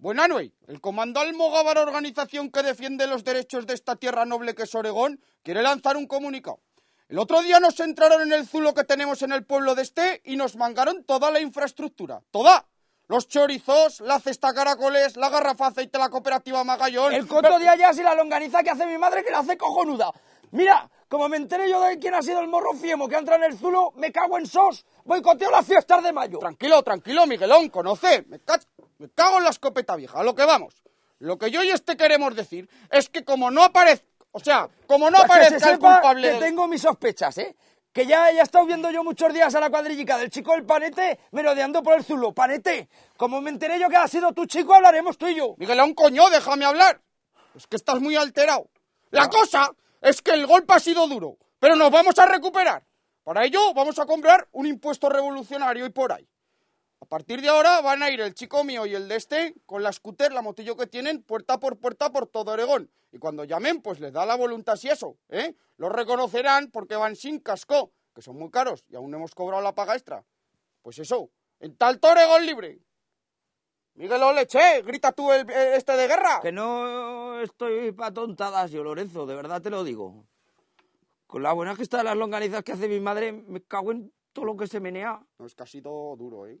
Buenanue, el comando Almogávar, organización que defiende los derechos de esta tierra noble que es Oregón, quiere lanzar un comunicado. El otro día nos entraron en el zulo que tenemos en el pueblo de este y nos mangaron toda la infraestructura, toda. Los chorizos, la cesta caracoles, la garrafa aceite, la cooperativa Magallón. El coto de allá y la longaniza que hace mi madre que la hace cojonuda. Mira, como me enteré yo de quién ha sido el morro fiemo que entra en el zulo, me cago en sos, boicoteo la fiesta de mayo. Tranquilo, tranquilo, Miguelón, conoce. Me cacho. Me cago en la escopeta vieja, a lo que vamos. Lo que yo y este queremos decir es que como no aparezca... o sea, como no pues aparezca el culpable... tengo mis sospechas, ¿eh? que ya, ya he estado viendo yo muchos días a la cuadrillica del chico del panete merodeando por el zulo. Panete, como me enteré yo que ha sido tu chico, hablaremos tú y yo. Miguel, a un coño, déjame hablar. Es que estás muy alterado. La cosa es que el golpe ha sido duro, pero nos vamos a recuperar. Para ello vamos a comprar un impuesto revolucionario y por ahí. A partir de ahora van a ir el chico mío y el de este con la scooter, la motillo que tienen, puerta por puerta por todo Oregón. Y cuando llamen, pues les da la voluntad si eso, ¿eh? Los reconocerán porque van sin casco, que son muy caros y aún no hemos cobrado la paga extra. Pues eso, en tal Oregón libre. Miguel Oleche, grita tú el, eh, este de guerra. Que no estoy pa' tontadas yo, Lorenzo, de verdad te lo digo. Con la buena que está de las longanizas que hace mi madre, me cago en todo lo que se menea. No, es casi todo duro, ¿eh?